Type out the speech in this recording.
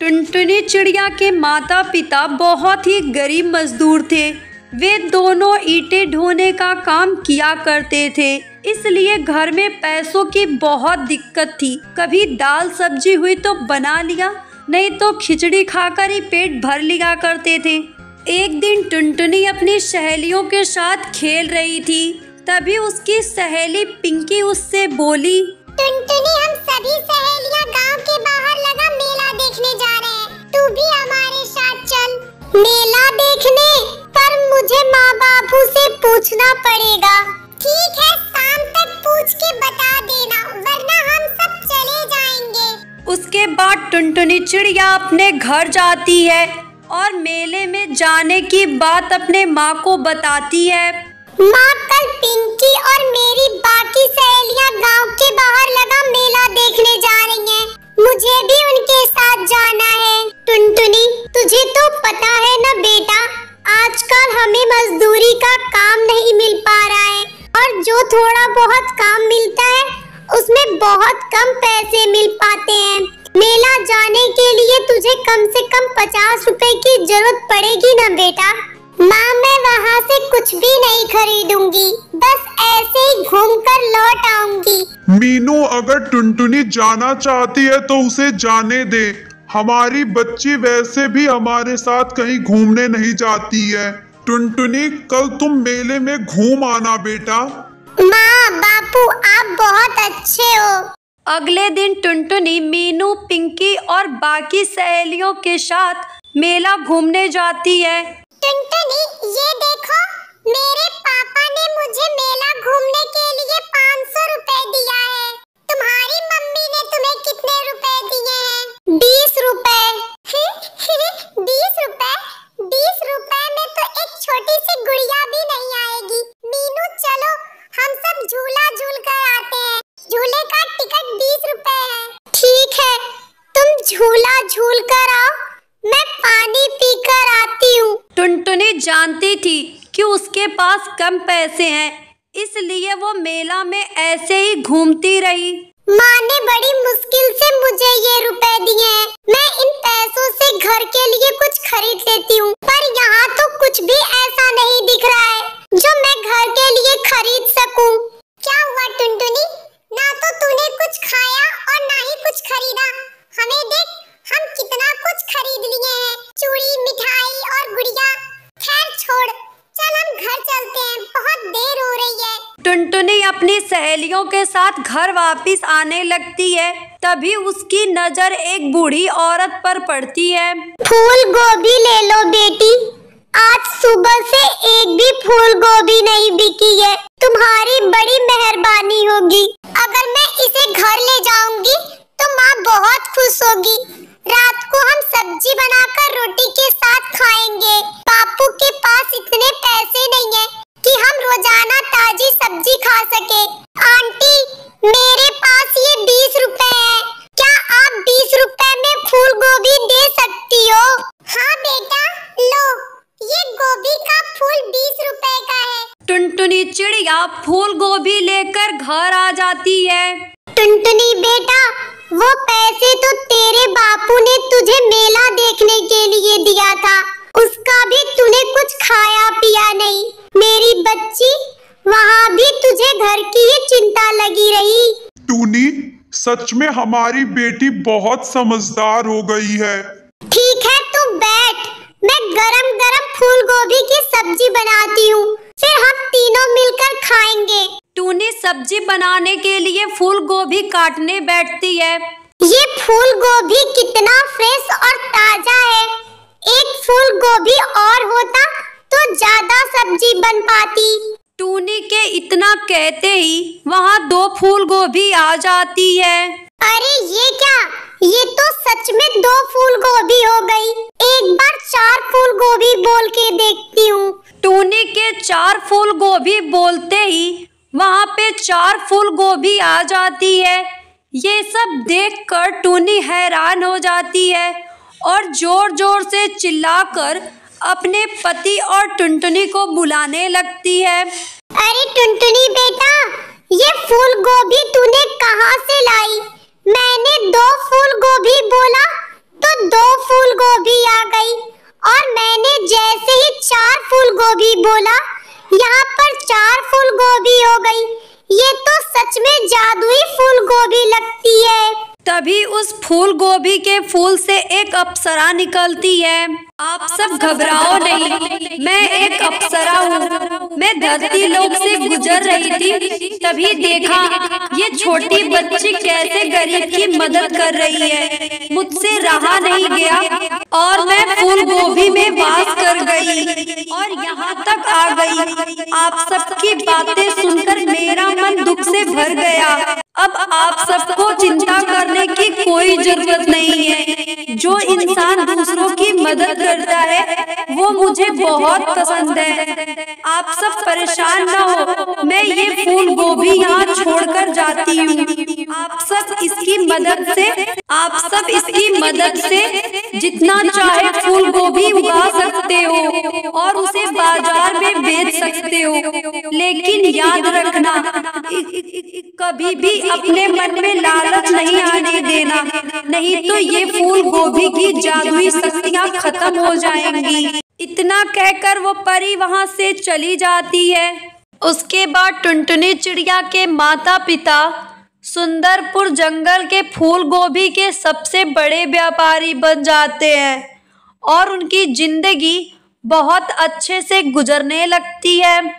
टुनटुनी चिड़िया के माता पिता बहुत ही गरीब मजदूर थे वे दोनों ईटे ढोने का काम किया करते थे इसलिए घर में पैसों की बहुत दिक्कत थी कभी दाल सब्जी हुई तो बना लिया नहीं तो खिचड़ी खाकर ही पेट भर लिया करते थे एक दिन टुनटुनी अपनी सहेलियों के साथ खेल रही थी तभी उसकी सहेली पिंकी उससे बोली टुनटुनी हम सभी सहेलियां गांव के मेला देखने पर मुझे माँ बापू से पूछना पड़ेगा ठीक है शाम तक पूछ के बता देना वरना हम सब चले जाएंगे उसके बाद टुनटुनी चिड़िया अपने घर जाती है और मेले में जाने की बात अपने माँ को बताती है माँ कल पिंकी और मेरी बाकी सहेलियाँ गांव के बाहर लगा मेला देखने जा रही हैं। मुझे भी उनके साथ जाना है टुनटुनी तुझे तो पता है ना बेटा आजकल हमें मजदूरी का काम नहीं मिल पा रहा है और जो थोड़ा बहुत काम मिलता है उसमें बहुत कम पैसे मिल पाते हैं मेला जाने के लिए तुझे कम से कम पचास रुपए की जरूरत पड़ेगी ना बेटा माँ मैं वहाँ से कुछ भी नहीं खरीदूंगी बस ऐसे ही घूम कर लौट आऊंगी मीनू अगर टुनटुनी जाना चाहती है तो उसे जाने दे हमारी बच्ची वैसे भी हमारे साथ कहीं घूमने नहीं जाती है टुनटुनी कल तुम मेले में घूम आना बेटा माँ बापू आप बहुत अच्छे हो अगले दिन टुनटुनी मीनू पिंकी और बाकी सहेलियों के साथ मेला घूमने जाती है टुनटुनी ये देखो मेरे पापा टुनटुनी जानती थी कि उसके पास कम पैसे हैं इसलिए वो मेला में ऐसे ही घूमती रही माँ ने बड़ी मुश्किल से मुझे ये रुपए सुनी अपनी सहेलियों के साथ घर वापस आने लगती है तभी उसकी नजर एक बूढ़ी औरत पर पड़ती है फूल गोभी ले लो बेटी आज सुबह से एक भी फूल गोभी नहीं बिकी है तुम्हारी बड़ी मेहरबानी होगी अगर मैं इसे घर ले जाऊंगी तो माँ बहुत खुश होगी रात को हम सब्जी बनाकर रोटी के साथ खाएंगे चिड़िया फूल गोभी लेकर घर आ जाती है टुनटुनी बेटा वो पैसे तो तेरे बापू ने तुझे मेला देखने के लिए दिया था उसका भी तूने कुछ खाया पिया नहीं मेरी बच्ची वहाँ भी तुझे घर की ही चिंता लगी रही टूनी सच में हमारी बेटी बहुत समझदार हो गई है मैं गरम गरम फूल गोभी की सब्जी बनाती हूँ फिर हम तीनों मिलकर खाएंगे टूनी सब्जी बनाने के लिए फूल गोभी काटने बैठती है ये फूल गोभी कितना फ्रेश और ताजा है एक फूल गोभी और होता तो ज्यादा सब्जी बन पाती टूनी के इतना कहते ही वहाँ दो फूल गोभी आ जाती है अरे ये क्या ये तो सच में दो फूल गोभी हो गई एक बार चार फूल गोभी बोल के देखती हूँ टूनी के चार फूल गोभी बोलते ही वहाँ पे चार फूल गोभी आ जाती है ये सब देखकर टूनी हैरान हो जाती है और जोर जोर से चिल्लाकर अपने पति और टुनटुनी को बुलाने लगती है अरे टुनटुनी बेटा ये फूल गोभी तूने कहाँ से लाई मैं जादुई फूल गोभी लगती है तभी उस फूल गोभी के फूल से एक अप्सरा निकलती है आप सब घबराओ नहीं मैं एक अप्सरा हूँ मैं धरती लोग से गुजर रही थी तभी देखा ये छोटी बच्ची कैसे गरीब की मदद कर रही है मुझसे रहा नहीं गया और मैं फूल गोभी में वास कर गई और यहाँ तक आ गई आप सबकी बातें सुनकर मेरा मन दुख से भर गया अब आप सबको चिंता करने की कोई जरूरत नहीं है जो इंसान दूसरों की मदद करता है वो मुझे बहुत पसंद है आप सब परेशान ना हो मैं ये फूल गोभी यहाँ छोड़कर जाती हूँ आप सब इसकी मदद से आप सब इसकी मदद से जितना चाहे फूल गोभी उगा सकते हो और उसे भेज सकते हो लेकिन याद रखना कभी भी अपने मन में लालच नहीं आने देना नहीं तो, तो ये फूल गोभी की जादुई शक्तियाँ खत्म हो जाएंगी इतना कहकर वो परी वहाँ से चली जाती है उसके बाद टुनटुनी चिड़िया के माता पिता सुंदरपुर जंगल के फूल गोभी के सबसे बड़े व्यापारी बन जाते हैं और उनकी जिंदगी बहुत अच्छे से गुजरने लगती है